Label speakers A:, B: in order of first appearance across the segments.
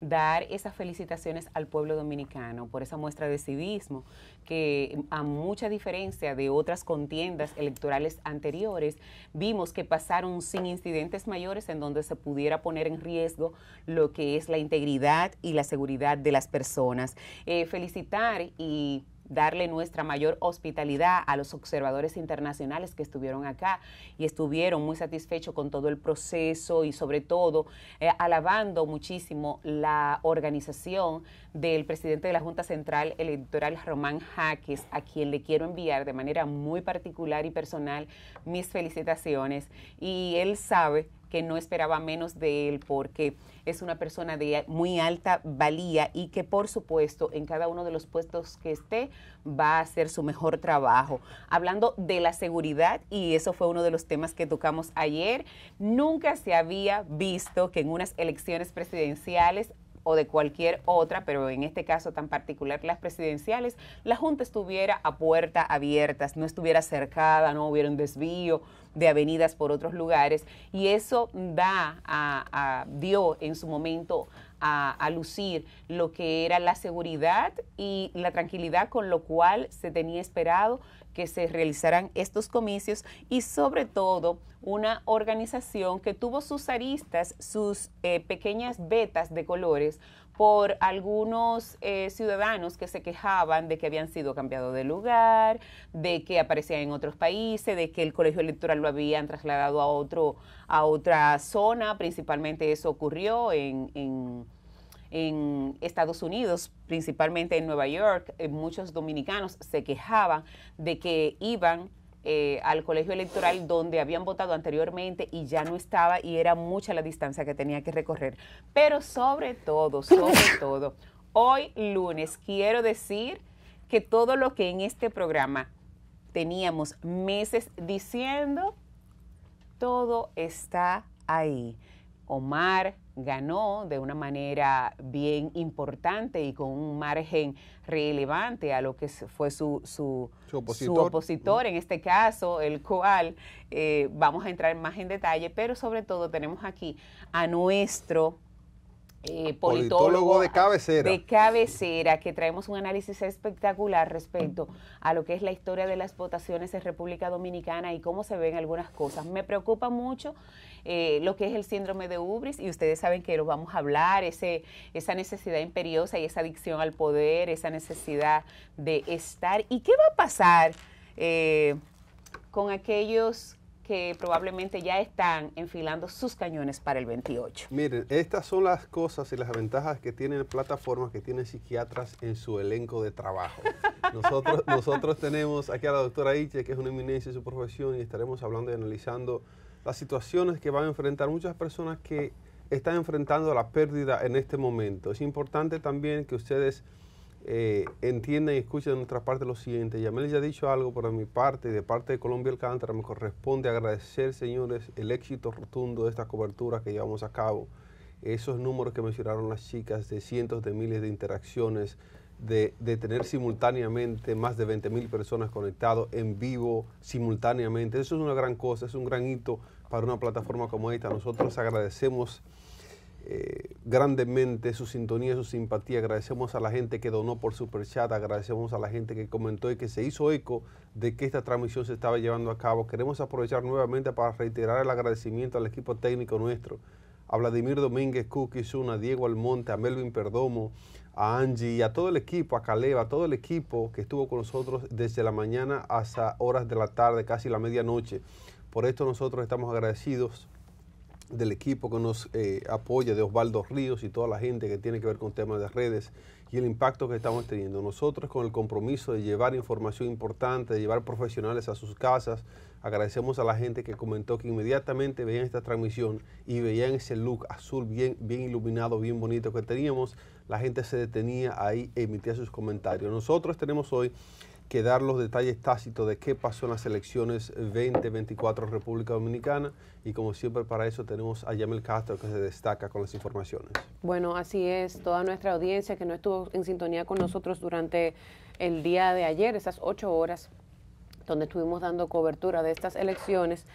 A: dar esas felicitaciones al pueblo dominicano por esa muestra de civismo que a mucha diferencia de otras contiendas electorales anteriores vimos que pasaron sin incidentes mayores en donde se pudiera poner en riesgo lo que es la integridad y la seguridad de las personas. Eh, felicitar y darle nuestra mayor hospitalidad a los observadores internacionales que estuvieron acá y estuvieron muy satisfechos con todo el proceso y sobre todo eh, alabando muchísimo la organización del presidente de la Junta Central Electoral, Román Jaques, a quien le quiero enviar de manera muy particular y personal mis felicitaciones. Y él sabe que no esperaba menos de él porque es una persona de muy alta valía y que por supuesto en cada uno de los puestos que esté va a hacer su mejor trabajo. Hablando de la seguridad, y eso fue uno de los temas que tocamos ayer, nunca se había visto que en unas elecciones presidenciales o de cualquier otra, pero en este caso tan particular las presidenciales, la Junta estuviera a puerta abierta, no estuviera cercada, no hubiera un desvío de avenidas por otros lugares y eso a, dio en su momento a, lucir lo que era la seguridad y la tranquilidad con lo cual se tenía esperado que se realizarán estos comicios y sobre todo una organización que tuvo sus aristas, sus eh, pequeñas vetas de colores por algunos eh, ciudadanos que se quejaban de que habían sido cambiados de lugar, de que aparecían en otros países, de que el colegio electoral lo habían trasladado a, otro, a otra zona, principalmente eso ocurrió en en Estados Unidos, principalmente en Nueva York, eh, muchos dominicanos se quejaban de que iban eh, al colegio electoral donde habían votado anteriormente y ya no estaba y era mucha la distancia que tenía que recorrer. Pero sobre todo, sobre todo, hoy lunes quiero decir que todo lo que en este programa teníamos meses diciendo, todo está ahí. Omar, ganó de una manera bien importante y con un margen relevante a lo que fue su, su, opositor, en este caso, el cual eh, vamos a entrar más en detalle, pero sobre todo tenemos aquí a nuestro eh, politólogo, de
B: cabecera. De
A: cabecera, que traemos un análisis espectacular respecto a lo que es la historia de las votaciones en República Dominicana y cómo se ven algunas cosas. Me preocupa mucho eh, lo que es el síndrome de Ubris y ustedes saben que lo vamos a hablar, ese, esa necesidad imperiosa y esa adicción al poder, esa necesidad de estar. ¿Y qué va a pasar eh, con aquellos que probablemente ya están enfilando sus cañones para el 28.
B: Miren, estas son las cosas y las ventajas que tienen plataformas que tienen psiquiatras en su elenco de trabajo. Nosotros, nosotros tenemos aquí a la doctora Iche, que es una eminencia en su profesión, y estaremos hablando y analizando las situaciones que van a enfrentar muchas personas que están enfrentando la pérdida en este momento. Es importante también que ustedes entienda eh, entiendan y escuchen de nuestra parte lo siguiente. Yamel ya ha dicho algo por mi parte y de parte de Colombia Alcántara. Me corresponde agradecer, señores, el éxito rotundo de esta cobertura que llevamos a cabo. Esos números que mencionaron las chicas de cientos de miles de interacciones, de, de tener simultáneamente más de 20 mil personas conectadas en vivo, simultáneamente. Eso es una gran cosa, es un gran hito para una plataforma como esta. Nosotros agradecemos eh, grandemente su sintonía, su simpatía. Agradecemos a la gente que donó por Superchat, agradecemos a la gente que comentó y que se hizo eco de que esta transmisión se estaba llevando a cabo. Queremos aprovechar nuevamente para reiterar el agradecimiento al equipo técnico nuestro, a Vladimir Domínguez, Sun, Zuna, Diego Almonte, a Melvin Perdomo, a Angie y a todo el equipo, a Kaleva, a todo el equipo que estuvo con nosotros desde la mañana hasta horas de la tarde, casi la medianoche. Por esto nosotros estamos agradecidos del equipo que nos eh, apoya, de Osvaldo Ríos y toda la gente que tiene que ver con temas de redes y el impacto que estamos teniendo. Nosotros con el compromiso de llevar información importante, de llevar profesionales a sus casas, agradecemos a la gente que comentó que inmediatamente veían esta transmisión y veían ese look azul bien, bien iluminado, bien bonito que teníamos. La gente se detenía ahí, emitía sus comentarios. Nosotros tenemos hoy que dar los detalles tácitos de qué pasó en las elecciones 2024 República Dominicana y como siempre para eso tenemos a Yamel Castro que se destaca con las informaciones.
C: Bueno, así es, toda nuestra audiencia que no estuvo en sintonía con nosotros durante el día de ayer, esas ocho horas donde estuvimos dando cobertura de estas elecciones,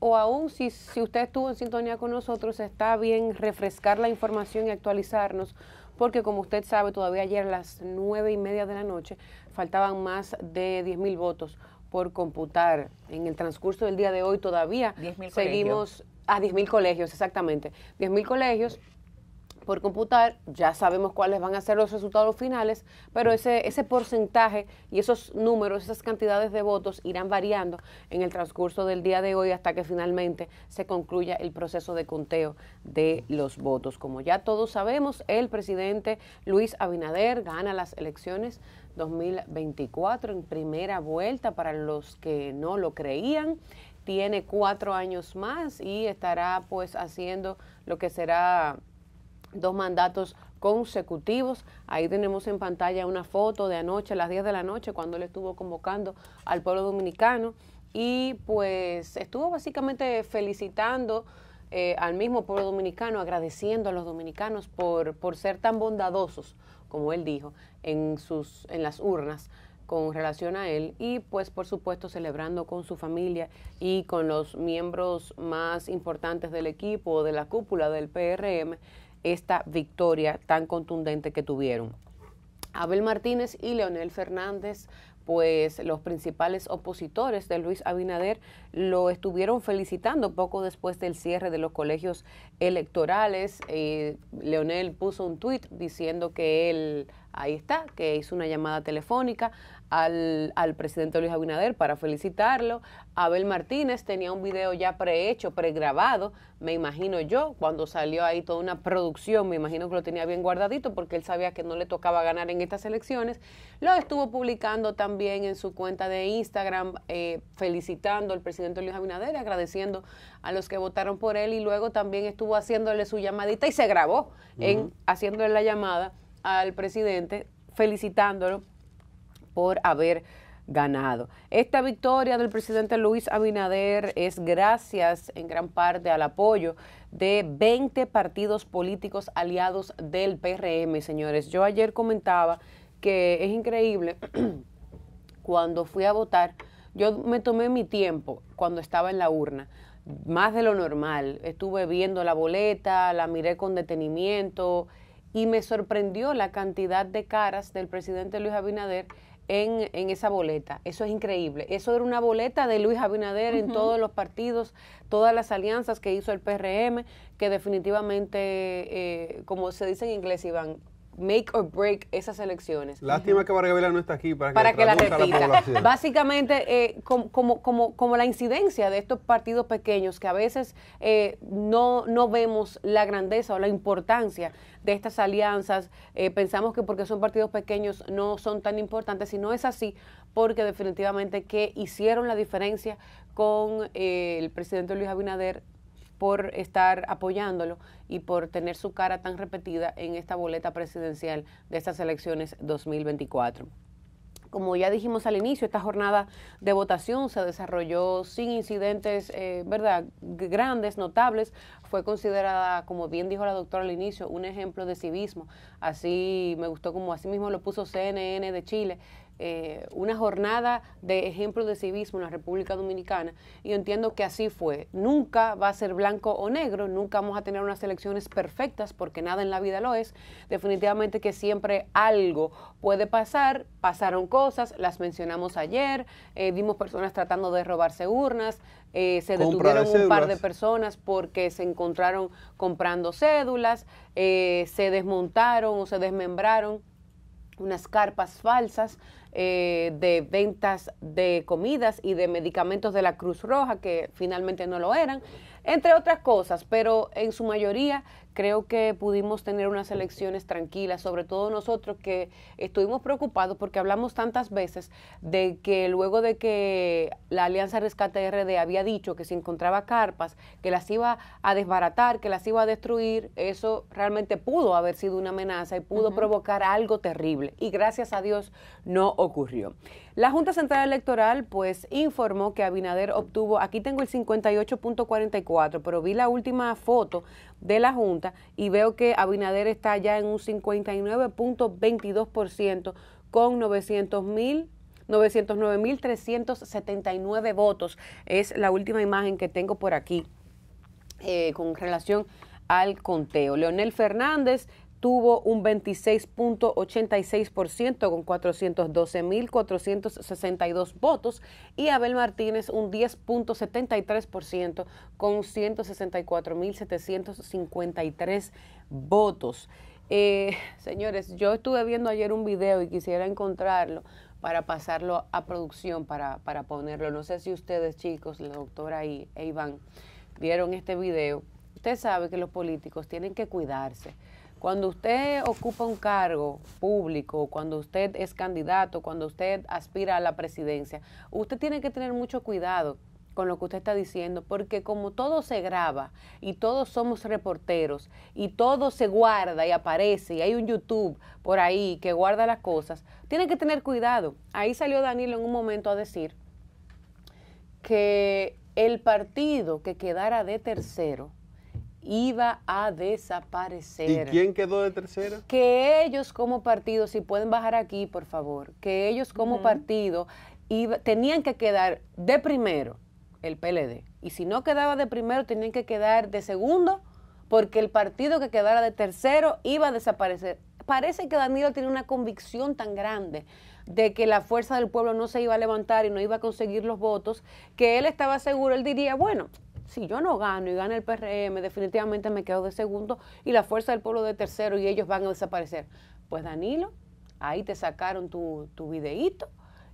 C: o aún si, si usted estuvo en sintonía con nosotros, está bien refrescar la información y actualizarnos porque como usted sabe, todavía ayer a las nueve y media de la noche faltaban más de mil votos por computar. En el transcurso del día de hoy todavía seguimos a ah, diez mil colegios, exactamente. mil colegios por computar, ya sabemos cuáles van a ser los resultados finales, pero ese, ese porcentaje y esos números, esas cantidades de votos irán variando en el transcurso del día de hoy hasta que finalmente se concluya el proceso de conteo de los votos. Como ya todos sabemos, el presidente Luis Abinader gana las elecciones 2024 en primera vuelta para los que no lo creían. Tiene cuatro años más y estará pues haciendo lo que será dos mandatos consecutivos. Ahí tenemos en pantalla una foto de anoche, a las 10 de la noche, cuando él estuvo convocando al pueblo dominicano y pues estuvo básicamente felicitando eh, al mismo pueblo dominicano, agradeciendo a los dominicanos por, por ser tan bondadosos como él dijo, en, sus, en las urnas con relación a él y pues por supuesto celebrando con su familia y con los miembros más importantes del equipo, de la cúpula del PRM, esta victoria tan contundente que tuvieron. Abel Martínez y Leonel Fernández pues los principales opositores de Luis Abinader lo estuvieron felicitando poco después del cierre de los colegios electorales. Eh, Leonel puso un tuit diciendo que él, ahí está, que hizo una llamada telefónica al, al, presidente Luis Abinader para felicitarlo. Abel Martínez tenía un video ya prehecho, pregrabado, me imagino yo, cuando salió ahí toda una producción, me imagino que lo tenía bien guardadito porque él sabía que no le tocaba ganar en estas elecciones. Lo estuvo publicando también en su cuenta de Instagram, eh, felicitando al presidente Luis Abinader, agradeciendo a los que votaron por él y luego también estuvo haciéndole su llamadita y se grabó en haciéndole la llamada al presidente felicitándolo por haber ganado. Esta victoria del presidente Luis Abinader es gracias en gran parte al apoyo de 20 partidos políticos aliados del PRM, señores. Yo ayer comentaba que es increíble cuando fui a votar, yo me tomé mi tiempo cuando estaba en la urna más de lo normal. Estuve viendo la boleta, la miré con detenimiento y me sorprendió la cantidad de caras del presidente Luis Abinader en, esa boleta. Eso es increíble. Eso era una boleta de Luis Abinader en todos los partidos, todas las alianzas que hizo el PRM, que definitivamente, eh, como se dice en inglés, Iván, make or break esas elecciones. Lástima
B: que Vargas no está aquí para que, la repita.
C: Básicamente, eh, como, como, como, como, la incidencia de estos partidos pequeños que a veces eh, no, no vemos la grandeza o la importancia de estas alianzas, eh, pensamos que porque son partidos pequeños no son tan importantes, y no es así, porque definitivamente que hicieron la diferencia con el presidente Luis Abinader por estar apoyándolo y por tener su cara tan repetida en esta boleta presidencial de estas elecciones 2024. Como ya dijimos al inicio, esta jornada de votación se desarrolló sin incidentes, eh, ¿verdad?, grandes, notables. Fue considerada, como bien dijo la doctora al inicio, un ejemplo de civismo. Así me gustó como así mismo lo puso CNN de Chile, eh, una jornada de ejemplo de civismo en la República Dominicana y entiendo que así fue. Nunca va a ser blanco o negro, nunca vamos a tener unas elecciones perfectas porque nada en la vida lo es. Definitivamente que siempre algo puede pasar, pasaron cosas, las mencionamos ayer, eh, vimos personas tratando de robarse urnas, eh, se detuvieron un par de personas porque se encontraron comprando cédulas, se desmontaron o se desmembraron unas carpas falsas eh, de ventas de comidas y de medicamentos de la Cruz Roja, que finalmente no lo eran, entre otras cosas, pero en su mayoría creo que pudimos tener unas elecciones tranquilas, sobre todo nosotros que estuvimos preocupados porque hablamos tantas veces de que luego de que la Alianza Rescate RD había dicho que se encontraba carpas, que las iba a desbaratar, que las iba a destruir, eso realmente pudo haber sido una amenaza y pudo provocar algo terrible. Y gracias a Dios no ocurrió. La Junta Central Electoral pues informó que Abinader obtuvo, aquí tengo el 58.44, pero vi la última foto de la Junta y veo que Abinader está ya en un 59.22% con 900 mil 909.379 votos. Es la última imagen que tengo por aquí eh, con relación al conteo. Leonel Fernández tuvo un 26.86% con 412.462 votos y Abel Martínez un 10.73% con 164.753 votos. Eh, señores, yo estuve viendo ayer un video y quisiera encontrarlo para pasarlo a producción, para, ponerlo. No sé si ustedes, chicos, la doctora y Iván, vieron este video. Usted sabe que los políticos tienen que cuidarse cuando usted ocupa un cargo público, cuando usted es candidato, cuando usted aspira a la presidencia, usted tiene que tener mucho cuidado con lo que usted está diciendo, porque como todo se graba y todos somos reporteros y todo se guarda y aparece y hay un YouTube por ahí que guarda las cosas, tiene que tener cuidado. Ahí salió Danilo en un momento a decir que el partido que quedara de tercero iba a desaparecer. ¿Y quién
B: quedó de tercera?
C: Que ellos como partido, si pueden bajar aquí, por favor, que ellos como partido tenían que quedar de primero el PLD. Y si no quedaba de primero, tenían que quedar de segundo, porque el partido que quedara de tercero iba a desaparecer. Parece que Danilo tiene una convicción tan grande de que la fuerza del pueblo no se iba a levantar y no iba a conseguir los votos, que él estaba seguro, él diría, bueno, si yo no gano y gana el PRM, definitivamente me quedo de segundo y la fuerza del pueblo de tercero y ellos van a desaparecer. Pues Danilo, ahí te sacaron tu, tu videíto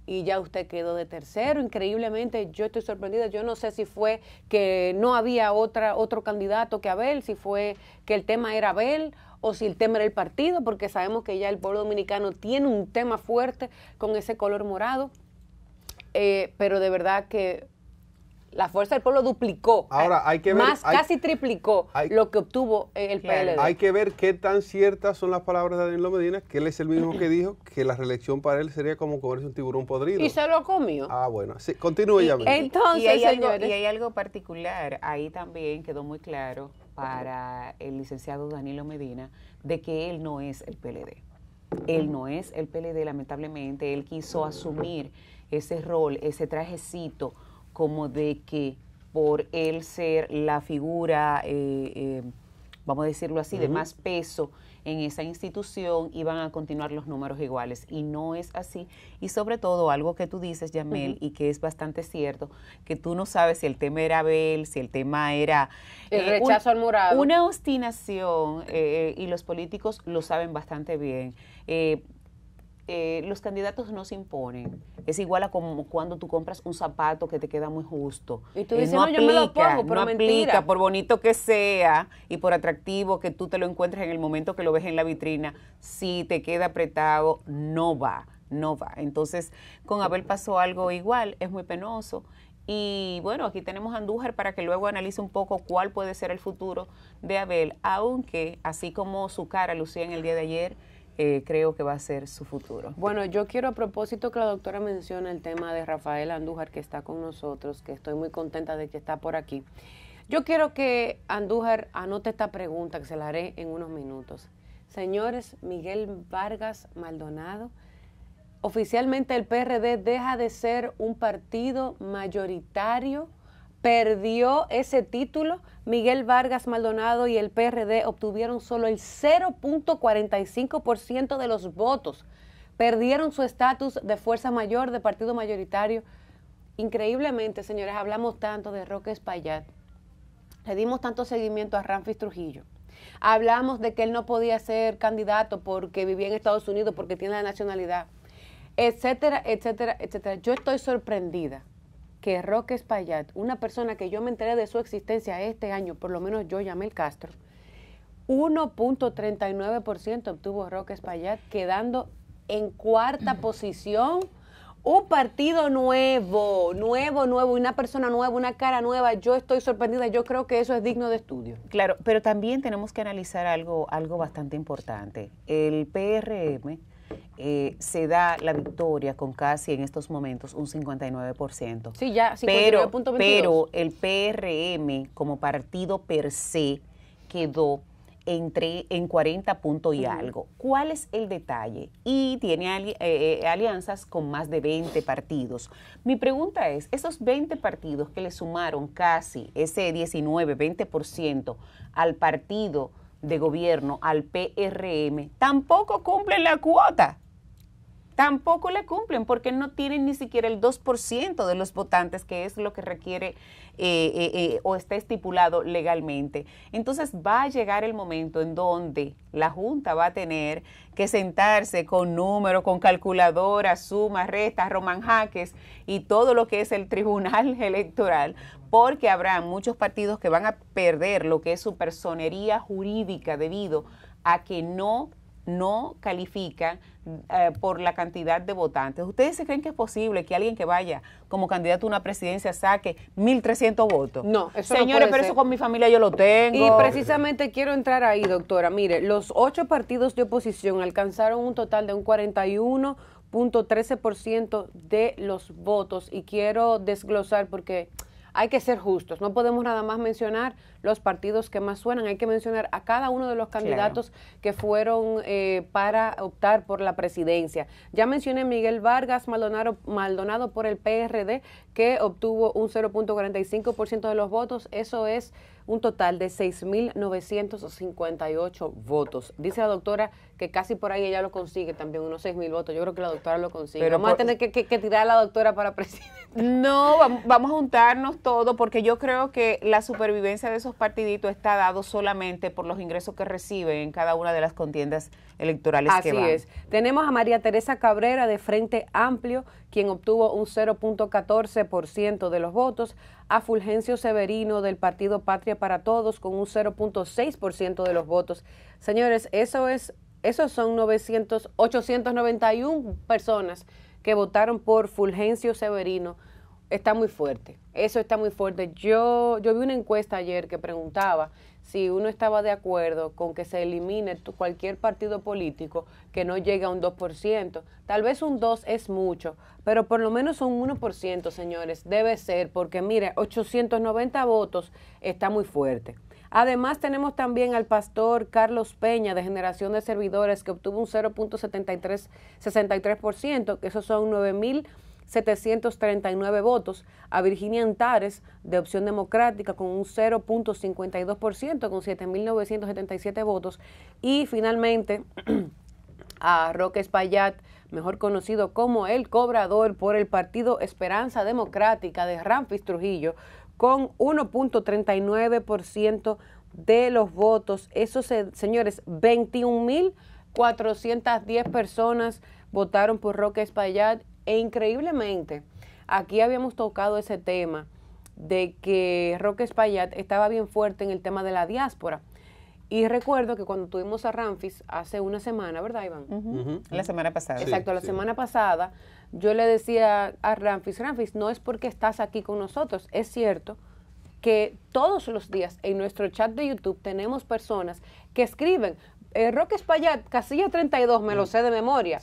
C: y ya usted quedó de tercero. Increíblemente, yo estoy sorprendida. Yo no sé si fue que no había otra, otro candidato que Abel, si fue que el tema era Abel o si el tema era el partido, porque sabemos que ya el pueblo dominicano tiene un tema fuerte con ese color morado. Eh, pero de verdad que la fuerza del pueblo duplicó.
B: Ahora hay que más casi
C: triplicó lo que obtuvo el PLD. Hay
B: que ver qué tan ciertas son las palabras de Danilo Medina, que él es el mismo que dijo que la reelección para él sería como comerse un tiburón podrido. Y se lo comió. Ah, bueno, sí, continúe ya. Entonces, y y hay
A: algo particular ahí también quedó muy claro para el licenciado Danilo Medina de que él no es el PLD. Él no es el PLD, lamentablemente, él quiso asumir ese rol, ese trajecito como de que por él ser la figura, eh, eh, vamos a decirlo así, de más peso en esa institución, iban a continuar los números iguales. Y no es así. Y sobre todo, algo que tú dices, Yamel, y que es bastante cierto, que tú no sabes si el tema era Abel, si el tema era...
C: El eh, rechazo al morado, Una
A: obstinación, y los políticos lo saben bastante bien eh, los candidatos no se imponen. Es igual a como cuando tú compras un zapato que te queda muy justo. Y tú eh, dices, no, yo me lo pongo, pero no Aplica, por bonito que sea y por atractivo que tú te lo encuentres en el momento que lo ves en la vitrina, si te queda apretado, no va, no va. Entonces, con Abel pasó algo igual, es muy penoso. Y bueno, aquí tenemos a Andújar para que luego analice un poco cuál puede ser el futuro de Abel, aunque así como su cara lucía en el día de ayer, eh, creo que va a ser su futuro. Bueno, yo quiero a propósito que la doctora menciona el tema
C: de Rafael Andújar que está con nosotros, que estoy muy contenta de que está por aquí. Yo quiero que Andújar anote esta pregunta que se la haré en unos minutos. Señores, Miguel Vargas Maldonado, oficialmente el PRD deja de ser un partido mayoritario perdió ese título. Miguel Vargas Maldonado y el PRD obtuvieron solo el 0.45% de los votos. Perdieron su estatus de fuerza mayor, de partido mayoritario. Increíblemente, señores, hablamos tanto de Roque Espaillat. Le dimos tanto seguimiento a Ramfis Trujillo. Hablamos de que él no podía ser candidato porque vivía en Estados Unidos, porque tiene la nacionalidad, etcétera, etcétera, etcétera. Yo estoy sorprendida que Roque Espaillat, una persona que yo me enteré de su existencia este año, por lo menos yo llamé el Castro, 1.39% obtuvo Roque Espaillat, quedando en cuarta posición. Un partido nuevo, nuevo, nuevo, una persona nueva, una cara nueva. Yo estoy sorprendida, yo creo que eso es
A: digno de estudio. Claro, pero también tenemos que analizar algo, algo bastante importante. El PRM eh, se da la victoria con casi en estos momentos un 59%. Sí,
C: ya, 59.22. Pero, pero
A: el PRM como partido per se quedó entre, en 40 puntos y algo. ¿Cuál es el detalle? Y tiene eh, eh, alianzas con más de 20 partidos. Mi pregunta es, esos 20 partidos que le sumaron casi ese 19, 20% al partido de gobierno al PRM tampoco cumplen la cuota. Tampoco la cumplen porque no tienen ni siquiera el 2% de los votantes, que es lo que requiere eh, eh, eh, o está estipulado legalmente. Entonces va a llegar el momento en donde la Junta va a tener que sentarse con números, con calculadoras, sumas, restas, romanjaques y todo lo que es el Tribunal Electoral porque habrá muchos partidos que van a perder lo que es su personería jurídica debido a que no no califican eh, por la cantidad de votantes. ¿Ustedes se creen que es posible que alguien que vaya como candidato a una presidencia saque 1.300 votos? No, eso Señores, pero eso con mi familia yo lo tengo. Y precisamente quiero entrar ahí, doctora. Mire, los ocho partidos de oposición
C: alcanzaron un total de un 41.13% de los votos y quiero desglosar porque hay que ser justos. No podemos nada más mencionar los partidos que más suenan, hay que mencionar a cada uno de los candidatos que fueron eh, para optar por la presidencia. Ya mencioné Miguel Vargas Maldonado, Maldonado por el PRD, que obtuvo un 0.45% de los votos. Eso es un total de 6.958 votos. Dice la doctora que casi por
A: ahí ella lo consigue también, unos 6 mil votos. Yo creo que la doctora lo consigue. Pero vamos a tener que, tirar a la doctora para presidente. No, vamos a juntarnos todo porque yo creo que la supervivencia de esos partiditos está dado solamente por los ingresos que reciben en cada una de las contiendas electorales que van. es.
C: Tenemos a María Teresa Cabrera de Frente Amplio, quien obtuvo un 0.14% de los votos, a Fulgencio Severino del Partido Patria para Todos con un 0.6% de los votos. Señores, eso es esos son 900, 891 personas que votaron por Fulgencio Severino. Está muy fuerte, eso está muy fuerte. Yo, yo vi una encuesta ayer que preguntaba si uno estaba de acuerdo con que se elimine cualquier partido político que no llegue a un 2%. Tal vez un 2 es mucho, pero por lo menos un 1%, señores, debe ser, porque mire, 890 votos está muy fuerte. Además, tenemos también al pastor Carlos Peña de Generación de Servidores que obtuvo un 0.63%, que esos son 9.739 votos. A Virginia Antares de Opción Democrática con un 0.52%, con 7.977 votos. Y finalmente a Roque Espaillat mejor conocido como el cobrador por el Partido Esperanza Democrática de Ramfis Trujillo, con 1.39% de los votos. Eso, señores, 21.410 personas votaron por Roque Espaillat e increíblemente, aquí habíamos tocado ese tema de que Roque Espaillat estaba bien fuerte en el tema de la diáspora. Y recuerdo que cuando tuvimos a Ramfis hace una semana, ¿verdad, Iván?
A: La semana pasada. Exacto, la semana
C: pasada yo le decía a Ramfis, Ramfis, no es porque estás aquí con nosotros, es cierto que todos los días en nuestro chat de YouTube tenemos personas que escriben, eh, Roque Espaillat, casilla 32, me lo mm. sé de memoria.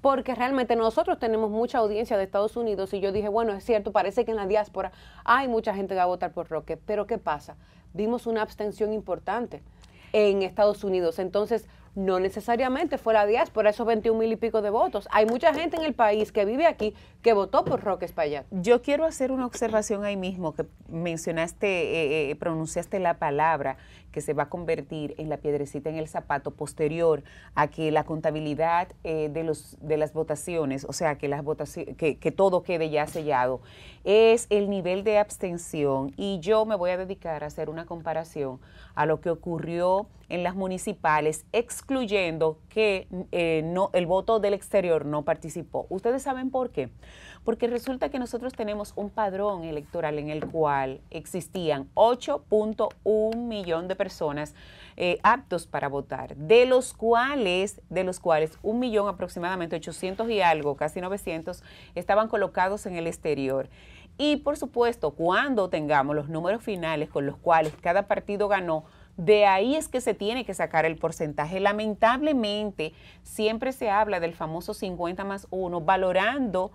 C: porque realmente nosotros tenemos mucha audiencia de Estados Unidos y yo dije, bueno, es cierto, parece que en la diáspora hay mucha gente que va a votar por Roque, pero ¿qué pasa? Vimos una abstención importante en Estados Unidos. Entonces, no necesariamente fue la por esos 21 mil y pico de votos. Hay mucha gente en el país que vive aquí que votó por Roque
A: Espaillat. Yo quiero hacer una observación ahí mismo, que mencionaste, eh, eh, pronunciaste la palabra que se va a convertir en la piedrecita en el zapato posterior a que la contabilidad eh, de, los, de las votaciones, o sea, que, las votaciones, que, todo quede ya sellado, es el nivel de abstención. Y yo me voy a dedicar a hacer una comparación a lo que ocurrió en las municipales, excluyendo que eh, no, el voto del exterior no participó. ¿Ustedes saben por qué? porque resulta que nosotros tenemos un padrón electoral en el cual existían 8.1 millones de personas eh, aptos para votar, de los cuales, de los cuales un millón aproximadamente, 800 y algo, casi 900, estaban colocados en el exterior. Y por supuesto, cuando tengamos los números finales con los cuales cada partido ganó, de ahí es que se tiene que sacar el porcentaje. Lamentablemente, siempre se habla del famoso 50 más 1, valorando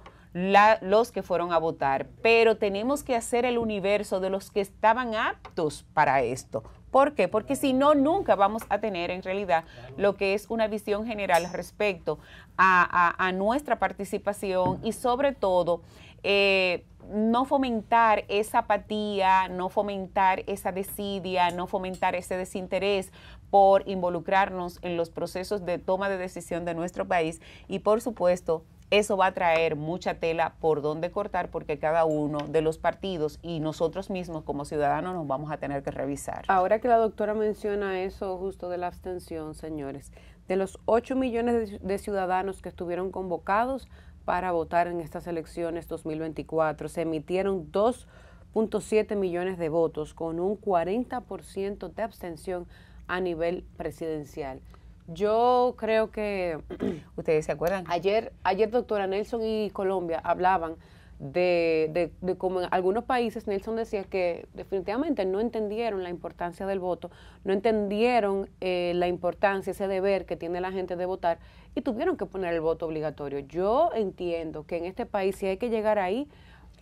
A: los que fueron a votar, pero tenemos que hacer el universo de los que estaban aptos para esto. ¿Por qué? Porque si no, nunca vamos a tener en realidad lo que es una visión general respecto a, nuestra participación y sobre todo eh, no fomentar esa apatía, no fomentar esa desidia, no fomentar ese desinterés por involucrarnos en los procesos de toma de decisión de nuestro país y por supuesto eso va a traer mucha tela por donde cortar porque cada uno de los partidos y nosotros mismos como ciudadanos nos vamos a tener que revisar. Ahora que la doctora
C: menciona eso justo de la abstención, señores, de los 8 millones de, ciudadanos que estuvieron convocados para votar en estas elecciones 2024, se emitieron 2.7 millones de votos con un 40% de abstención a nivel presidencial. Yo creo que... ¿Ustedes se acuerdan? Ayer, ayer doctora Nelson y Colombia hablaban de, de, de cómo en algunos países Nelson decía que definitivamente no entendieron la importancia del voto, no entendieron eh, la importancia, ese deber que tiene la gente de votar y tuvieron que poner el voto obligatorio. Yo entiendo que en este país si hay que llegar ahí,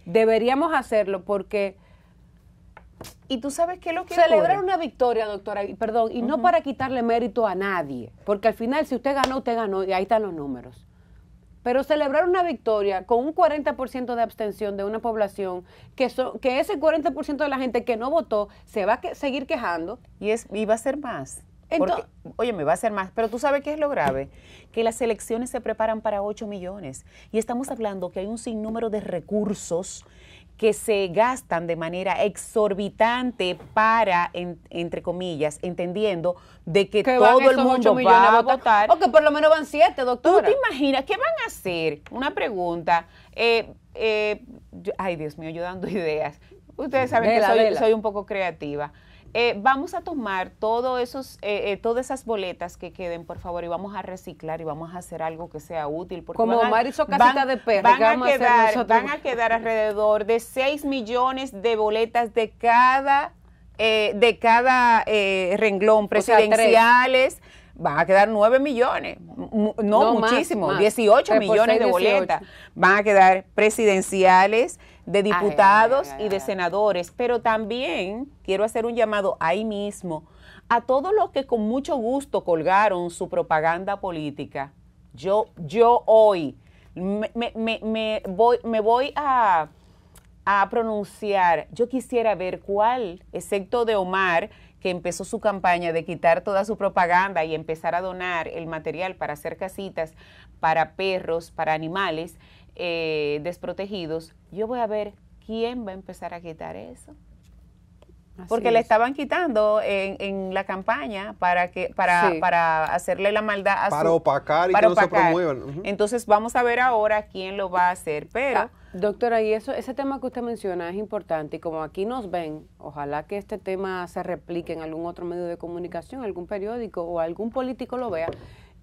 C: deberíamos hacerlo porque y tú sabes qué es lo que Celebrar una victoria, doctora, perdón, y no para quitarle mérito a nadie, porque al final si usted ganó, usted ganó, y ahí están los números. Pero celebrar una victoria con un 40% de abstención de una población, que, que ese 40% de la gente que no votó se va a seguir
A: quejando. Y, es, y va a ser más. oye, me va a ser más, pero tú sabes qué es lo grave, que las elecciones se preparan para 8 millones y estamos hablando que hay un sinnúmero de recursos que se gastan de manera exorbitante para, entre comillas, entendiendo de que, todo el mundo va a votar. O que por lo menos van siete, doctora. ¿Tú te imaginas qué van a hacer? Una pregunta. Eh, eh, ay, Dios mío, yo dando ideas. Ustedes saben que soy, soy un poco creativa. Eh, vamos a tomar todos esos, eh, eh, todas esas boletas que queden, por favor, y vamos a reciclar y vamos a hacer algo que sea útil. Porque Como Omar casita van, de perro. Van, a quedar, van a quedar alrededor de 6 millones de boletas de cada, de cada renglón presidenciales. van a quedar 9 millones, no, muchísimo, 18 millones de boletas. Van a quedar presidenciales, de diputados y de senadores, pero también quiero hacer un llamado ahí mismo a todos los que con mucho gusto colgaron su propaganda política. Yo, yo hoy me, voy, me voy a, a pronunciar, yo quisiera ver cuál, excepto de Omar, que empezó su campaña de quitar toda su propaganda y empezar a donar el material para hacer casitas para perros, para animales, eh, desprotegidos, yo voy a ver quién va a empezar a quitar eso. Porque le estaban quitando en, en, la campaña para que para, para hacerle la maldad a para
B: opacar y que no se promuevan.
A: Entonces vamos a ver ahora quién lo va a hacer, pero ah, doctora, y
C: eso ese tema que usted menciona es importante y como aquí nos ven, ojalá que este tema se replique en algún otro medio de comunicación, algún periódico o algún político lo vea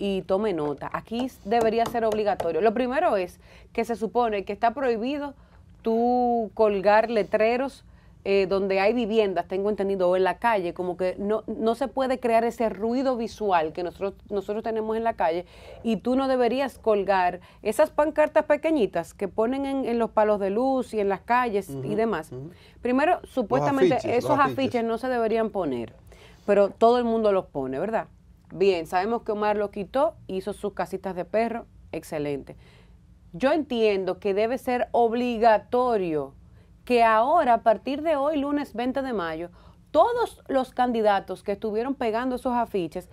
C: y tome nota. Aquí debería ser obligatorio. Lo primero es que se supone que está prohibido tú colgar letreros eh, donde hay viviendas, tengo entendido, o en la calle, como que no, se puede crear ese ruido visual que nosotros, nosotros tenemos en la calle y tú no deberías colgar esas pancartas pequeñitas que ponen en, los palos de luz y en las calles y demás. Primero, supuestamente esos afiches no se deberían poner, pero todo el mundo los pone, ¿verdad? Bien, sabemos que Omar lo quitó, hizo sus casitas de perro, excelente. Yo entiendo que debe ser obligatorio que ahora, a partir de hoy, lunes 20 de mayo, todos los candidatos que estuvieron pegando esos afiches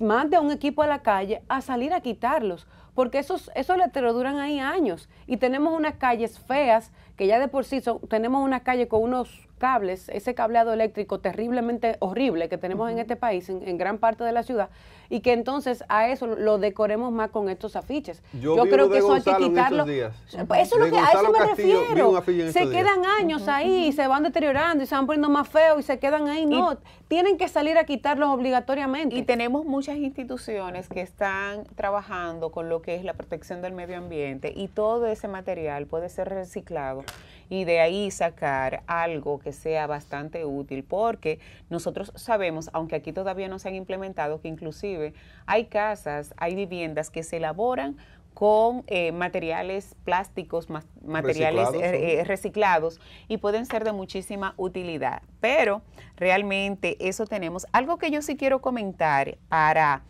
C: manden a un equipo a la calle a salir a quitarlos, porque esos, esos letreros duran ahí años y tenemos unas calles feas que ya de por sí son, tenemos una calle con unos cables, ese cableado eléctrico terriblemente horrible que tenemos en este país, en, gran parte de la ciudad, y que entonces a eso lo decoremos más con estos afiches. Yo, creo que eso hay que quitarlo. Eso es lo que a
B: eso me refiero. Se quedan años ahí y
C: se van deteriorando y se van poniendo más feos y se quedan ahí. No,
A: tienen que salir a quitarlos obligatoriamente. Y tenemos muchas instituciones que están trabajando con lo que es la protección del medio ambiente y todo ese material puede ser reciclado y de ahí sacar algo que sea bastante útil, porque nosotros sabemos, aunque aquí todavía no se han implementado, que inclusive hay casas, hay viviendas que se elaboran con eh, materiales plásticos, materiales eh, eh, reciclados y pueden ser de muchísima utilidad. Pero realmente eso tenemos. Algo que yo sí quiero comentar para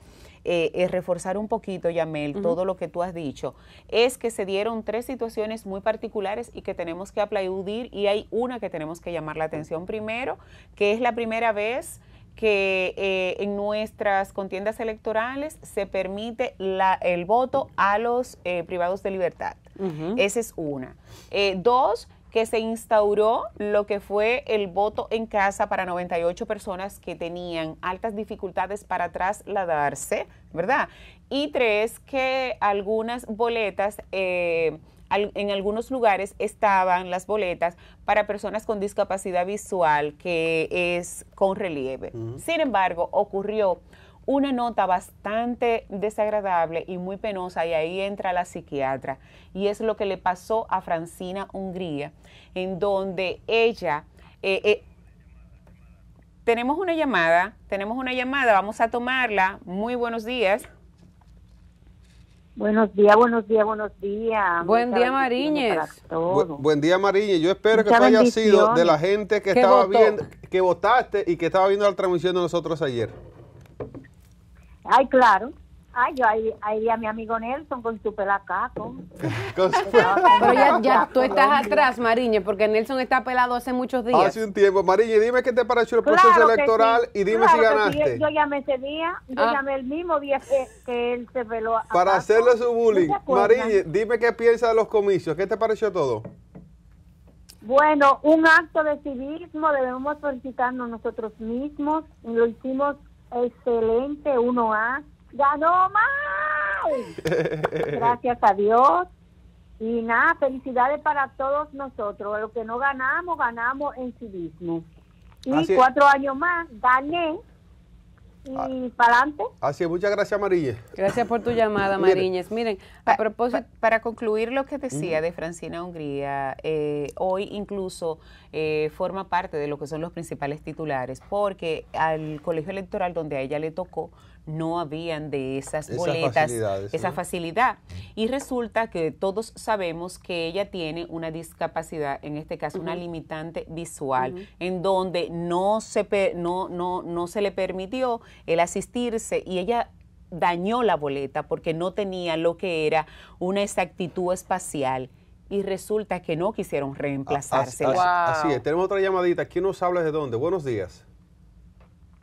A: es eh, eh, reforzar un poquito, Yamel, todo lo que tú has dicho, es que se dieron tres situaciones muy particulares y que tenemos que aplaudir y hay una que tenemos que llamar la atención primero, que es la primera vez que eh, en nuestras contiendas electorales se permite la, el voto a los privados de libertad. Esa es una. dos, que se instauró lo que fue el voto en casa para 98 personas que tenían altas dificultades para trasladarse, ¿verdad? Y tres, que algunas boletas... Eh, en algunos lugares estaban las boletas para personas con discapacidad visual, que es con relieve. Sin embargo, ocurrió una nota bastante desagradable y muy penosa y ahí entra la psiquiatra. Y es lo que le pasó a Francina Hungría, en donde ella... Eh, eh, tenemos una llamada, tenemos una llamada, vamos a tomarla. Muy buenos días.
D: Buenos días, buenos días, buenos días. Buen día, Mariñez.
B: buen día, Mariñez. Yo espero que que haya sido de la gente que, estaba viendo, que votaste y que estaba viendo la transmisión de nosotros ayer.
D: Ay, claro. Ay, yo ahí, ahí a mi amigo Nelson con su pelacaco.
B: Pero
C: ya, ya tú estás atrás, Mariñe, porque Nelson está pelado hace muchos días. Hace un
B: tiempo. Mariñe, dime qué te pareció el proceso electoral y dime si ganaste. Yo
D: llamé ese día, yo ah. llamé el mismo día que, él se peló. Para hacerle su bullying.
B: dime qué piensa de los comicios. ¿Qué te pareció todo?
D: Bueno, un acto de civismo, debemos felicitarnos nosotros mismos. Lo hicimos Excelente, uno a ¡Ganó más!
B: Gracias
D: a Dios. Y nada, felicidades para todos nosotros. Lo que no ganamos, ganamos en civismo. mismo y cuatro años más
A: gané y ah. para adelante.
B: Así es, muchas gracias, Mariñez.
A: Gracias por tu llamada, Mariñez. Miren, a propósito. para concluir lo que decía de Francina Hungría, eh, hoy incluso eh, forma parte de lo que son los principales titulares, porque al colegio electoral donde a ella le tocó, no habían de esas, boletas, esa facilidad. Y resulta que todos sabemos que ella tiene una discapacidad, en este caso una limitante visual, en donde no se, no, no, no se le permitió el asistirse y ella dañó la boleta porque no tenía lo que era una exactitud espacial y resulta que no quisieron ah,
B: reemplazarse. Así, así, es. Tenemos otra llamadita. ¿Quién nos habla de dónde? Buenos días.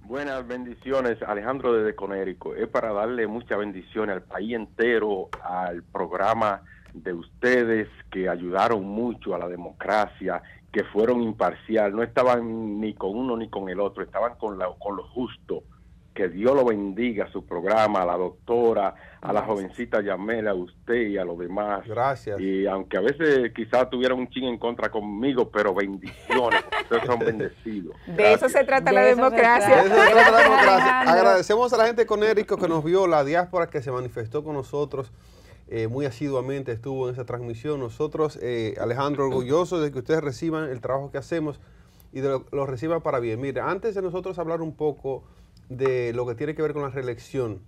E: Buenas bendiciones, Alejandro desde Conérico. Es para darle muchas bendiciones al país entero, al programa de ustedes que ayudaron mucho a la democracia, que fueron imparcial, no estaban ni con uno ni con el otro, estaban con, la, con lo justo que Dios lo bendiga, su programa, a la doctora, a la jovencita Yamela, a usted y a los demás. Gracias. Y aunque a veces quizás tuviera un ching en contra conmigo, pero bendiciones, ustedes son bendecidos.
A: De eso se trata
B: la democracia. De eso se trata la democracia. Agradecemos a la gente con Érico que nos vio, la diáspora que se manifestó con nosotros. Eh, muy asiduamente estuvo en esa transmisión. Nosotros, eh, Alejandro, orgulloso de que ustedes reciban el trabajo que hacemos y lo, lo reciban para bien. Mira, antes de nosotros hablar un poco de lo que tiene que ver con la reelección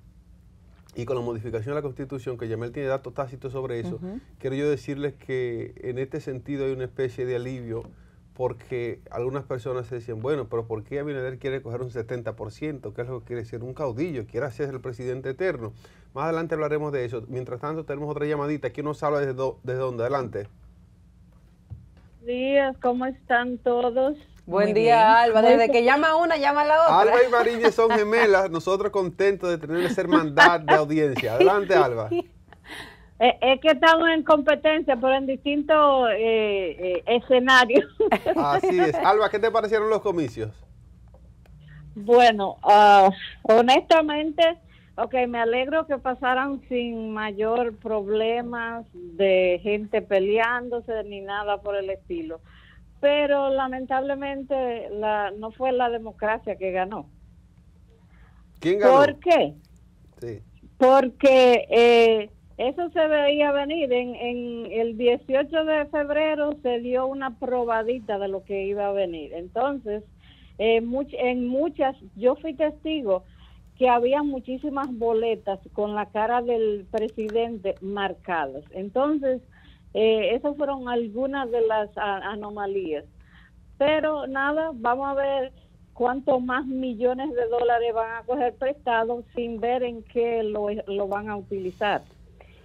B: y con la modificación de la Constitución, que Yamel tiene datos tácitos sobre eso, quiero yo decirles que en este sentido hay una especie de alivio porque algunas personas se decían, bueno, pero ¿por qué Abinader quiere coger un 70%? que es lo que quiere ser un caudillo? Quiere ser el presidente eterno. Más adelante hablaremos de eso. Mientras tanto, tenemos otra llamadita. ¿Quién nos habla desde, dónde? Adelante.
D: Días, ¿cómo están todos?
B: Buen día, Alba. Desde
D: que llama una, llama la otra. Alba y
B: Marille son gemelas. Nosotros contentos de tener esa hermandad de audiencia. Adelante, Alba.
D: Eh, es, que estamos en competencia, pero en distintos eh, eh escenarios. Así es. Alba,
B: ¿qué te parecieron los comicios?
D: Bueno, ah, honestamente, ok, me alegro que pasaran sin mayor problemas de gente peleándose ni nada por el estilo pero lamentablemente la, no fue la democracia que ganó. ¿Quién ganó? ¿Por qué? Porque eh, eso se veía venir. En, el 18 de febrero se dio una probadita de lo que iba a venir. Entonces, eh, en muchas, yo fui testigo que había muchísimas boletas con la cara del presidente marcadas. Entonces, eh, esas fueron algunas de las anomalías. Pero nada, vamos a ver cuántos más millones de dólares van a coger prestado sin ver en qué lo, lo van a utilizar.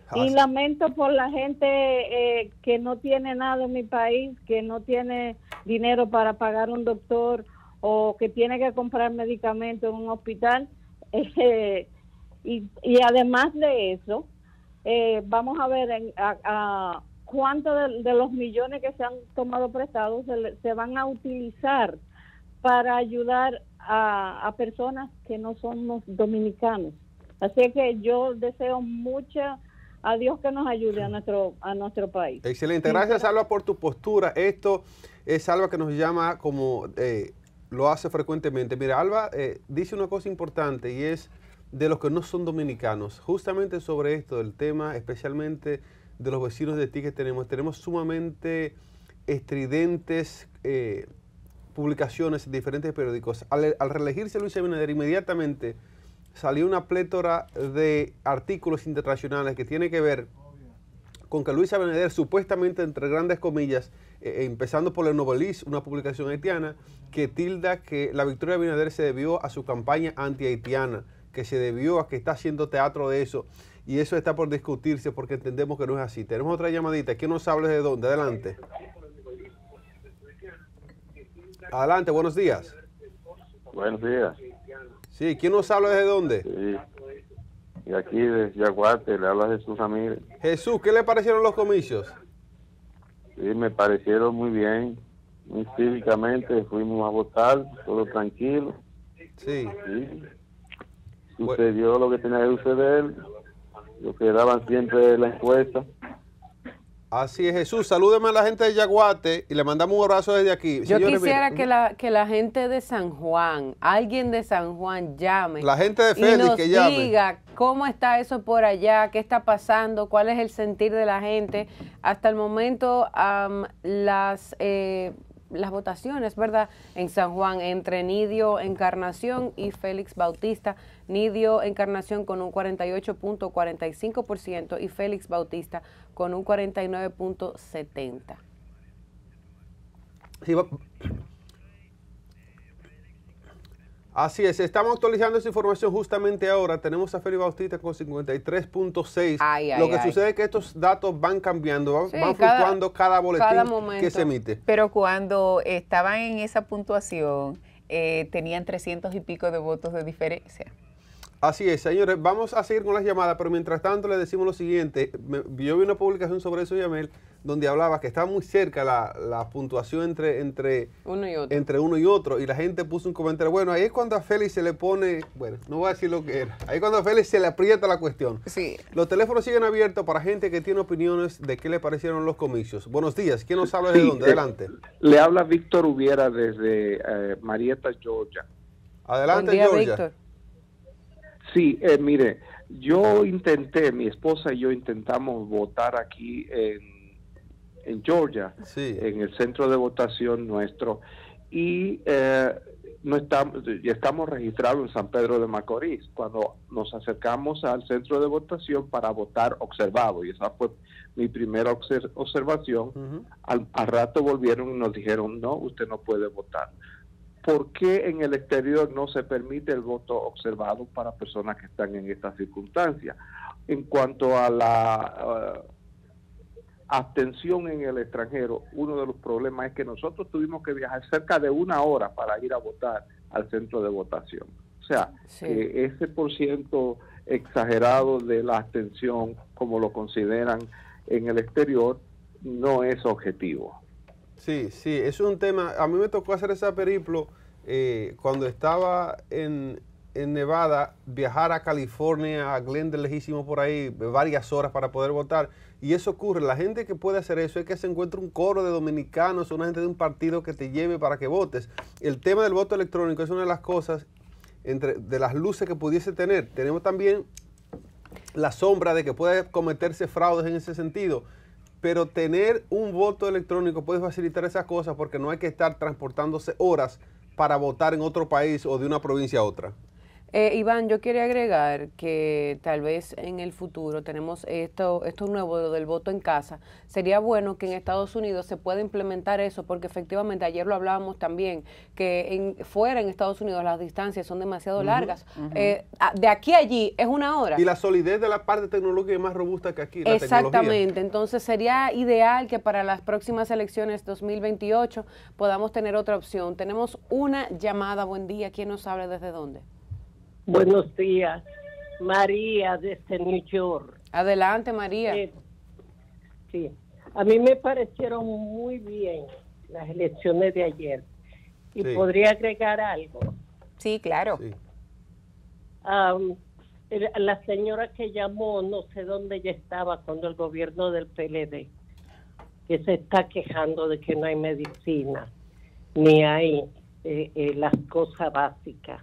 D: Ah, y lamento por la gente eh, que no tiene nada en mi país, que no tiene dinero para pagar un doctor o que tiene que comprar medicamento en un hospital. Eh, y, además de eso, eh, vamos a ver a, cuántos de, los millones que se han tomado prestados se, van a utilizar para ayudar a, personas que no somos dominicanos. Así que yo deseo mucho a Dios que nos ayude a nuestro a nuestro país. Excelente, gracias Alba,
B: por tu postura. Esto es algo que nos llama como eh, lo hace frecuentemente. Mira, Alba eh, dice una cosa importante y es de los que no son dominicanos, justamente sobre esto, del tema especialmente de los vecinos de ti que tenemos. Tenemos sumamente estridentes eh, publicaciones en diferentes periódicos. Al, reelegirse Luis Abinader, inmediatamente salió una plétora de artículos internacionales que tiene que ver con que Luis Abinader, supuestamente, entre grandes comillas, eh, eh, empezando por el Novelis, una publicación haitiana, que tilda que la victoria de Abinader se debió a su campaña anti-haitiana, que se debió a que está haciendo teatro de eso y eso está por discutirse porque entendemos que no es así. Tenemos otra llamadita. ¿Quién nos habla de dónde? Adelante. Adelante, buenos días. Buenos días. Sí, ¿quién nos habla desde dónde? Sí. Y aquí de Yaguate le habla Jesús Ramírez. Jesús, ¿qué le parecieron los comicios? Sí, me parecieron
E: muy bien. Muy cívicamente fuimos a votar, todo tranquilo. Sí. Sucedió lo que tenía que suceder lo que
B: daban siempre la encuesta. Así es, Jesús. Salúdeme a la gente de Yaguate y le mandamos un abrazo desde aquí. Yo quisiera que
C: la, que la, gente de San Juan, alguien de San Juan llame. La gente de Félix que llame. diga cómo está eso por allá, qué está pasando, cuál es el sentir de la gente. Hasta el momento, las eh, las votaciones, ¿verdad? En San Juan, entre Nidio Encarnación y Félix Bautista. Nidio Encarnación con un 48.45% y Félix Bautista con un 49.70%.
B: Así es, estamos actualizando esa información justamente ahora. Tenemos a Félix Bautista con 53.6. Lo que sucede es que estos datos van cambiando, van fluctuando cada boletín que se emite.
A: Pero cuando estaban en esa puntuación, eh, tenían 300 y pico de votos de diferencia.
B: Así es, señores. Vamos a seguir con las llamadas, pero mientras tanto le decimos lo siguiente. yo vi una publicación sobre eso, Yamel, donde hablaba que estaba muy cerca la, puntuación entre, entre, uno y otro. entre uno y otro. Y la gente puso un comentario. Bueno, ahí es cuando a Félix se le pone. Bueno, no voy a decir lo que era. Ahí es cuando a Félix se le aprieta la cuestión. Sí. Los teléfonos siguen abiertos para gente que tiene opiniones de qué le parecieron los comicios. Buenos días. ¿Quién nos habla desde dónde? Eh, Adelante.
E: Le, habla Víctor Hubiera desde eh, Marieta, Georgia. Adelante, Víctor. Sí, eh, mire, yo intenté, mi esposa y yo intentamos votar aquí en, Georgia, en el centro de votación nuestro, y eh, no estamos, estamos registrados en San Pedro de Macorís. Cuando nos acercamos al centro de votación para votar observado, y esa fue mi primera observación, al rato volvieron y nos dijeron, no, usted no puede votar. ¿por qué en el exterior no se permite el voto observado para personas que están en estas circunstancias? En cuanto a la eh, abstención en el extranjero, uno de los problemas es que nosotros tuvimos que viajar cerca de una hora para ir a votar al centro de votación. O sea, eh, ese por ciento exagerado de la abstención, como lo consideran en el exterior, no es objetivo.
B: Sí, sí, es un tema. A mí me tocó hacer ese periplo eh, cuando estaba en, Nevada, viajar a California, a Glendale, lejísimo por ahí, varias horas para poder votar. Y eso ocurre. La gente que puede hacer eso es que se encuentra un coro de dominicanos, una gente de un partido que te lleve para que votes. El tema del voto electrónico es una de las cosas, entre, de las luces que pudiese tener. Tenemos también la sombra de que puede cometerse fraudes en ese sentido pero tener un voto electrónico puede facilitar esas cosas porque no hay que estar transportándose horas para votar en otro país o de una provincia a otra.
C: Eh, Iván, yo quería agregar que tal vez en el futuro tenemos esto, esto nuevo del voto en casa. Sería bueno que en Estados Unidos se pueda implementar eso, porque efectivamente ayer lo hablábamos también, que en, fuera en Estados Unidos las distancias son demasiado largas. Eh, de aquí a allí es una hora. Y la
B: solidez de la parte tecnológica es más robusta que aquí. Exactamente,
C: entonces sería ideal que para las próximas elecciones 2028 podamos tener otra opción. Tenemos una llamada, buen día, ¿quién nos habla desde dónde?
D: Buenos días. María desde New York. Adelante, María. Eh, sí. A mí me parecieron muy bien las elecciones de ayer. ¿Y podría agregar algo? Sí, claro. la señora que llamó, no sé dónde ya estaba cuando el gobierno del PLD, que se está quejando de que no hay medicina, ni hay eh, eh, las cosas básicas.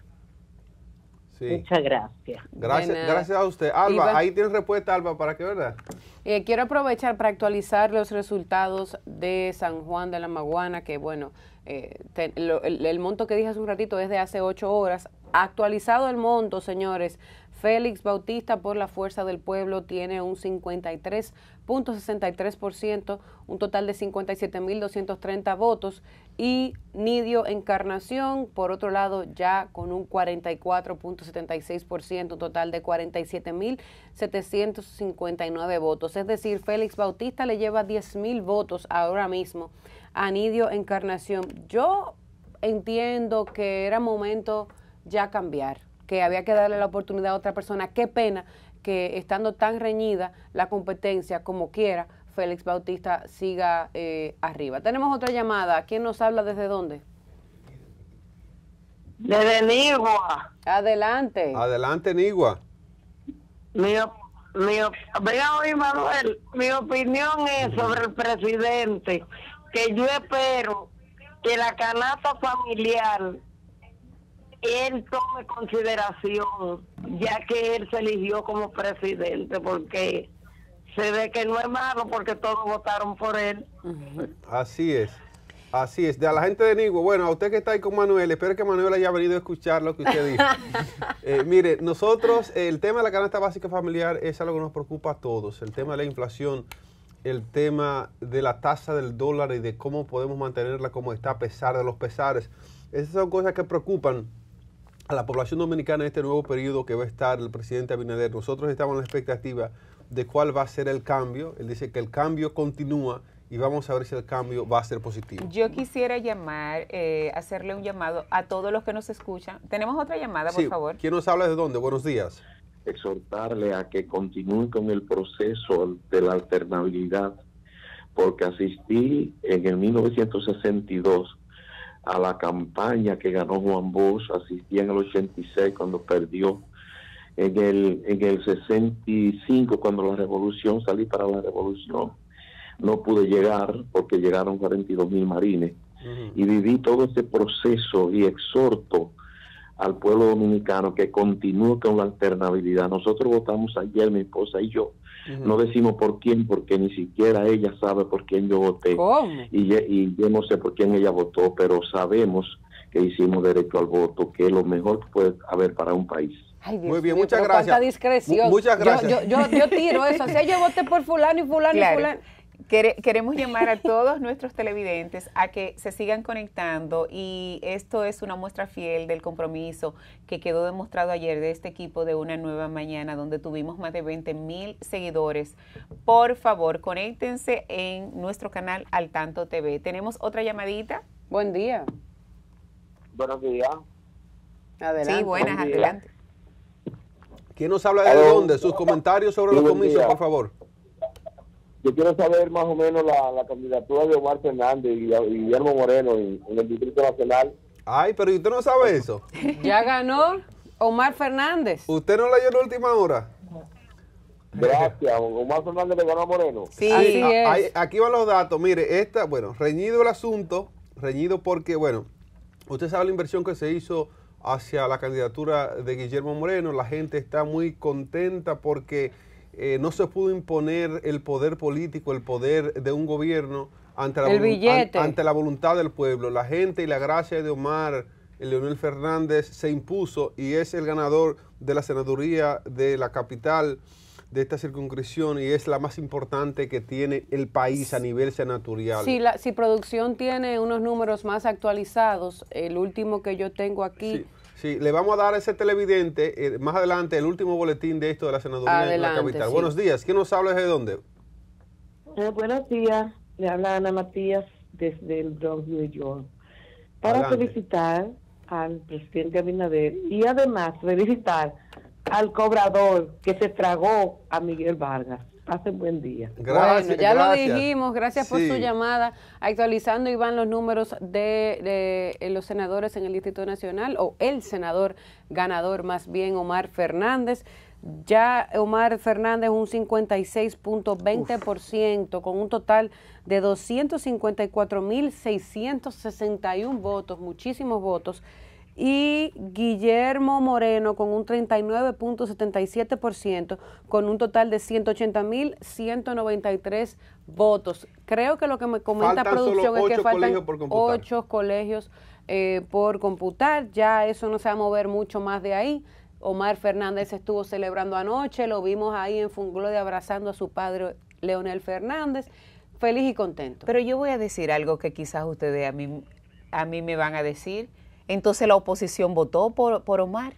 B: Muchas gracias. Gracias, gracias a usted. Alba, ahí tiene respuesta, Alba, ¿para qué, verdad?
C: Eh, quiero aprovechar para actualizar los resultados de San Juan de la Maguana, que bueno, eh, el, el, monto que dije hace un ratito es de hace ocho horas. Actualizado el monto, señores, Félix Bautista por la Fuerza del Pueblo tiene un 53.63%, un total de 57.230 votos. Y Nidio Encarnación, por otro lado, ya con un 44.76%, un total de 47.759 votos. Es decir, Félix Bautista le lleva 10.000 votos ahora mismo a Nidio Encarnación. Yo entiendo que era momento ya cambiar que había que darle la oportunidad a otra persona. Qué pena que estando tan reñida la competencia como quiera, Félix Bautista siga eh, arriba. Tenemos otra llamada. ¿Quién nos habla desde dónde?
B: Desde Nigua. Adelante. Adelante, Nigua. Mi,
D: Manuel, mi opinión es sobre el presidente, que yo espero que la canasta familiar él tome consideración, ya que él se eligió como presidente, porque se ve que no es malo porque todos votaron por él.
B: Así es. Así es, de a la gente de Nigua, bueno, a usted que está ahí con Manuel, espero que Manuel haya venido a escuchar lo que usted dice eh, mire, nosotros, el tema de la canasta básica familiar es algo que nos preocupa a todos, el tema de la inflación, el tema de la tasa del dólar y de cómo podemos mantenerla como está a pesar de los pesares. Esas son cosas que preocupan a la población dominicana en este nuevo periodo que va a estar el presidente Abinader. Nosotros estamos en la expectativa de cuál va a ser el cambio. Él dice que el cambio continúa y vamos a ver si el cambio va a ser positivo.
A: Yo quisiera llamar, eh, hacerle un llamado a todos los que nos escuchan. Tenemos otra llamada,
E: por
B: favor. ¿Quién nos habla de dónde? Buenos días. Exhortarle a que continúe con el
E: proceso de la alternabilidad, porque asistí en el 1962 a la campaña que ganó Juan Bosch, asistía en el 86 cuando perdió, en el, en el 65 cuando la revolución, salí para la revolución, no pude llegar porque llegaron 42 mil marines y viví todo ese proceso y exhorto al pueblo dominicano que continúe con la alternabilidad. Nosotros votamos ayer, mi esposa y yo. No decimos por quién, porque ni siquiera ella sabe por quién yo voté. Y, yo no sé por quién ella votó, pero sabemos que hicimos derecho al voto, que es lo mejor que puede haber para un país.
B: Muy bien, muchas gracias. Discreción. Muchas gracias. Yo, tiro eso. O
A: yo voté por fulano y fulano y fulano queremos llamar a todos nuestros televidentes a que se sigan conectando y esto es una muestra fiel del compromiso que quedó demostrado ayer de este equipo de Una Nueva Mañana, donde tuvimos más de 20 mil seguidores. Por favor, conéctense en nuestro canal Al Tanto TV. Tenemos otra llamadita. Buen día.
E: Buenos días. Adelante. Sí,
C: buenas,
B: adelante. ¿Quién nos habla de dónde? Sus comentarios sobre los comicios, por favor.
E: Yo quiero saber más o menos la, candidatura de Omar Fernández y, Guillermo
B: Moreno en, el Distrito Nacional. Ay, pero usted no sabe eso.
C: ya ganó Omar Fernández.
B: ¿Usted no leyó en última hora? Gracias, Omar Fernández le ganó a Moreno. Sí, ah, es. aquí van los datos. Mire, esta, bueno, reñido el asunto, reñido porque, bueno, usted sabe la inversión que se hizo hacia la candidatura de Guillermo Moreno. La gente está muy contenta porque eh, no se pudo imponer el poder político, el poder de un gobierno ante la, ante la voluntad del pueblo. La gente y la gracia de Omar Leonel Fernández se impuso y es el ganador de la senaduría de la capital de esta circunscripción y es la más importante que tiene el país a nivel senatorial. Si,
C: la, si producción tiene unos números más actualizados, el último que yo tengo aquí...
B: Sí, le vamos a dar a ese televidente eh, más adelante el último boletín de esto de la senaduría de la capital. Buenos días, ¿quién nos habla desde dónde?
D: Eh, buenos días, le habla Ana Matías desde el Bronx, New York. Para felicitar al presidente Abinader y además felicitar al cobrador que se tragó a Miguel Vargas
E: hace buen día. Gracias. ya lo dijimos,
C: gracias por su llamada. Actualizando, Iván, los números de, de, eh, los senadores en el Instituto Nacional, o el senador ganador más bien, Omar Fernández. Ya Omar Fernández un 56.20% con un total de 254.661 votos, muchísimos votos y Guillermo Moreno con un 39.77%, con un total de 180.193 votos. Creo que lo que me comenta producción es que faltan colegios ocho colegios eh, por computar. Ya eso no se va a mover mucho más de ahí. Omar Fernández estuvo celebrando anoche, lo vimos ahí en Funglode abrazando a su
A: padre Leonel Fernández, feliz y contento. Pero yo voy a decir algo que quizás ustedes a mí, a mí me van a decir entonces la oposición votó por, por Omar.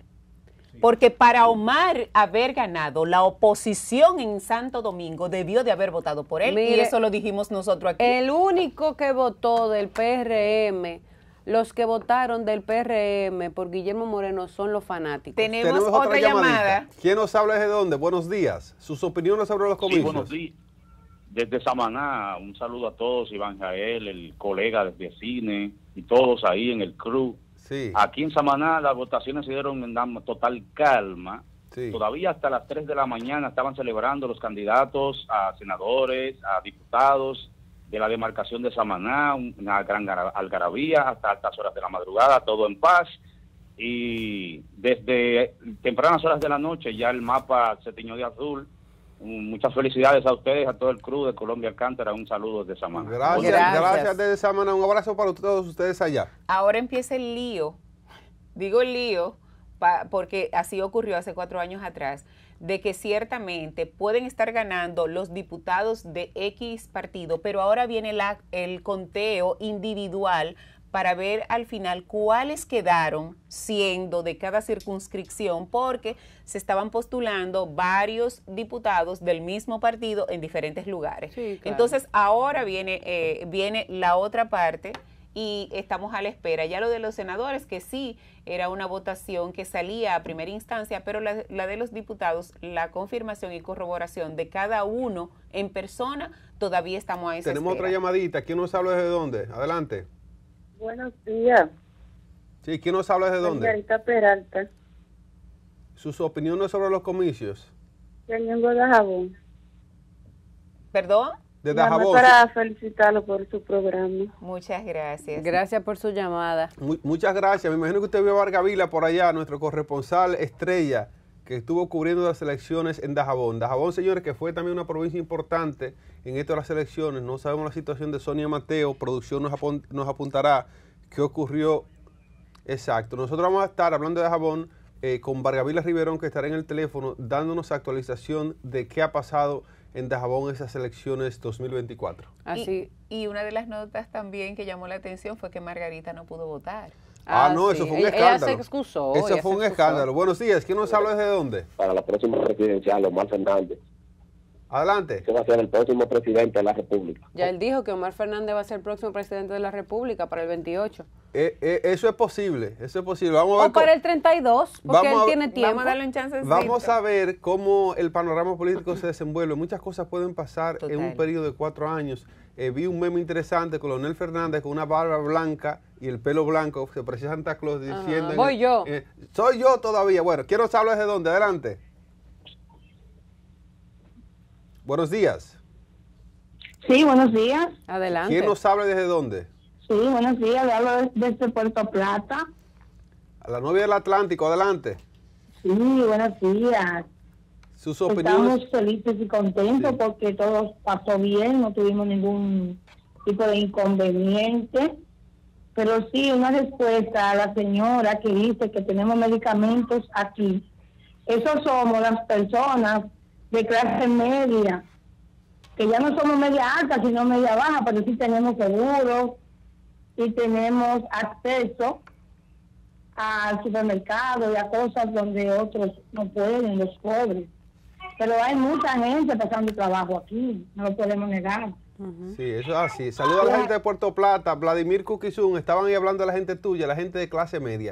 A: Porque para Omar haber ganado, la oposición en Santo Domingo debió de haber votado por él. y eso lo dijimos nosotros aquí. El
C: único que votó del PRM, los que votaron del PRM por Guillermo Moreno son los
B: fanáticos. Tenemos, otra, llamada. ¿Quién nos habla desde dónde? Buenos días. Sus opiniones sobre los comicios. buenos días
E: desde Samaná, un saludo a todos, Iván Jael, el colega desde cine y todos ahí en el club Aquí en Samaná las votaciones se dieron en total calma. Todavía hasta las 3 de la mañana estaban celebrando los candidatos a senadores, a diputados de la demarcación de Samaná, una gran algarabía, hasta altas horas de la madrugada, todo en paz. Y desde tempranas horas de la noche ya el mapa se tiñó de azul Muchas felicidades a ustedes, a todo el crew de Colombia Alcántara. Un saludo desde Samana. Gracias, gracias, gracias
B: desde Samana. Un abrazo para todos ustedes allá.
A: Ahora empieza el lío. Digo el lío porque así ocurrió hace cuatro años atrás, de que ciertamente pueden estar ganando los diputados de X partido, pero ahora viene la, el conteo individual para ver al final cuáles quedaron siendo de cada circunscripción, porque se estaban postulando varios diputados del mismo partido en diferentes lugares. Entonces, ahora viene, eh, viene la otra parte y estamos a la espera. Ya lo de los senadores, que sí, era una votación que salía a primera instancia, pero la, de los diputados, la confirmación y corroboración de cada uno en persona, todavía estamos a esa Tenemos otra
B: llamadita. ¿Quién nos habla desde dónde? Adelante.
A: Buenos días.
B: Sí, ¿quién nos habla de dónde?
A: Margarita Peralta.
B: ¿Sus opiniones sobre los comicios?
D: Yo de Dajabón.
A: ¿Perdón?
B: De Dajabón. Para
A: felicitarlo por su programa. Muchas gracias. Gracias por su llamada.
B: muchas gracias. Me imagino que usted vio a Vargavila por allá, nuestro corresponsal estrella que estuvo cubriendo las elecciones en Dajabón. Dajabón, señores, que fue también una provincia importante en esto de las elecciones. No sabemos la situación de Sonia Mateo. Producción nos, nos apuntará qué ocurrió exacto. Nosotros vamos a estar hablando de Dajabón eh, con Vargavila Riverón, que estará en el teléfono dándonos actualización de qué ha pasado en Dajabón esas elecciones 2024. Así.
A: y una de las notas también que llamó la atención fue que Margarita no pudo votar.
B: Ah, ah, no, eso fue un escándalo. Ella se excusó. Eso fue un escándalo. Buenos días, ¿quién nos habla desde dónde? Para la próxima presidencial, Omar Fernández. Adelante. Que va a ser el próximo presidente de la República.
C: Ya él dijo que Omar Fernández va a ser el próximo presidente de la República para el 28.
B: Eh, eh, eso es posible, eso es posible. Vamos o para
C: el 32, porque
B: él tiene tiempo. Vamos a
A: darle un chance. Vamos
B: a ver cómo el panorama político se desenvuelve. Muchas cosas pueden pasar en un periodo de cuatro años. Eh, vi un meme interesante, Coronel Fernández con una barba blanca y el pelo blanco, se parecía Santa Claus diciendo... Soy yo. Eh, soy yo todavía. Bueno, ¿quién nos habla desde dónde. Adelante. Buenos días.
D: Sí, buenos días. Adelante. ¿Quién
B: nos habla desde dónde?
D: Sí, buenos días. Le hablo desde Puerto Plata.
B: A la novia del Atlántico, adelante.
D: Sí, buenos días.
B: Estamos
D: felices y contentos porque todo pasó bien, no tuvimos ningún tipo de inconveniente. Pero sí, una respuesta a la señora que dice que tenemos medicamentos aquí. Esos somos las personas de clase media, que ya no somos media alta, sino media baja, pero sí tenemos seguro y tenemos acceso al supermercado y a cosas donde otros no pueden, los pobres. Pero hay mucha gente pasando trabajo aquí, no lo podemos negar.
B: Sí, eso es así. Saludos a la gente de Puerto Plata, Vladimir Kukizun, estaban ahí hablando a la gente tuya, la gente de clase media.